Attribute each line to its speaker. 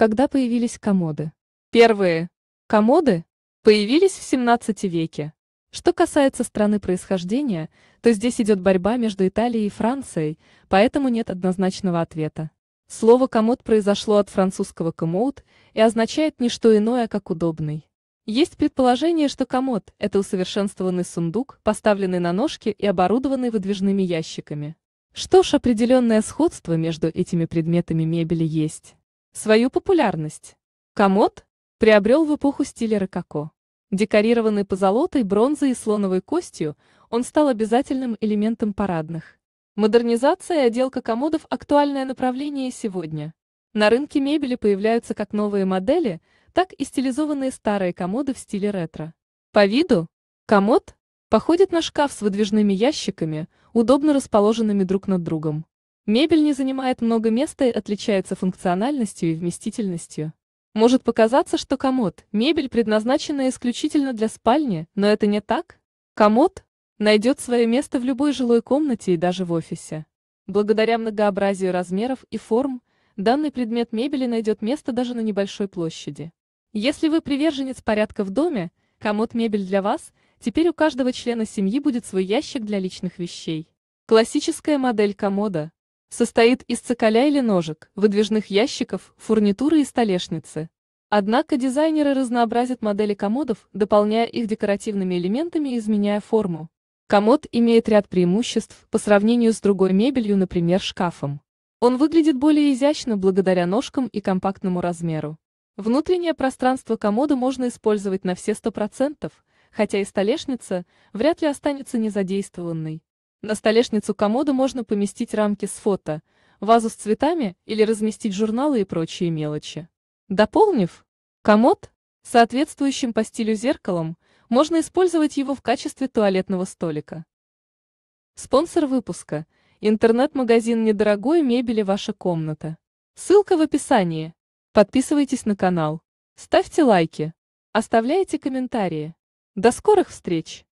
Speaker 1: Когда появились комоды? Первые комоды появились в 17 веке. Что касается страны происхождения, то здесь идет борьба между Италией и Францией, поэтому нет однозначного ответа. Слово «комод» произошло от французского «комод» и означает не что иное, как «удобный». Есть предположение, что комод – это усовершенствованный сундук, поставленный на ножки и оборудованный выдвижными ящиками. Что ж, определенное сходство между этими предметами мебели есть. Свою популярность комод приобрел в эпоху стиля рококо. Декорированный позолотой, бронзой и слоновой костью, он стал обязательным элементом парадных. Модернизация и отделка комодов – актуальное направление сегодня. На рынке мебели появляются как новые модели, так и стилизованные старые комоды в стиле ретро. По виду комод походит на шкаф с выдвижными ящиками, удобно расположенными друг над другом. Мебель не занимает много места и отличается функциональностью и вместительностью. Может показаться, что комод – мебель, предназначенная исключительно для спальни, но это не так. Комод найдет свое место в любой жилой комнате и даже в офисе. Благодаря многообразию размеров и форм, данный предмет мебели найдет место даже на небольшой площади. Если вы приверженец порядка в доме, комод-мебель для вас, теперь у каждого члена семьи будет свой ящик для личных вещей. Классическая модель комода – Состоит из цоколя или ножек, выдвижных ящиков, фурнитуры и столешницы. Однако дизайнеры разнообразят модели комодов, дополняя их декоративными элементами и изменяя форму. Комод имеет ряд преимуществ по сравнению с другой мебелью, например, шкафом. Он выглядит более изящно благодаря ножкам и компактному размеру. Внутреннее пространство комода можно использовать на все 100%, хотя и столешница вряд ли останется незадействованной. На столешницу комода можно поместить рамки с фото, вазу с цветами или разместить журналы и прочие мелочи. Дополнив комод соответствующим по стилю зеркалом, можно использовать его в качестве туалетного столика. Спонсор выпуска – интернет-магазин недорогой мебели «Ваша комната». Ссылка в описании. Подписывайтесь на канал, ставьте лайки, оставляйте комментарии. До скорых встреч!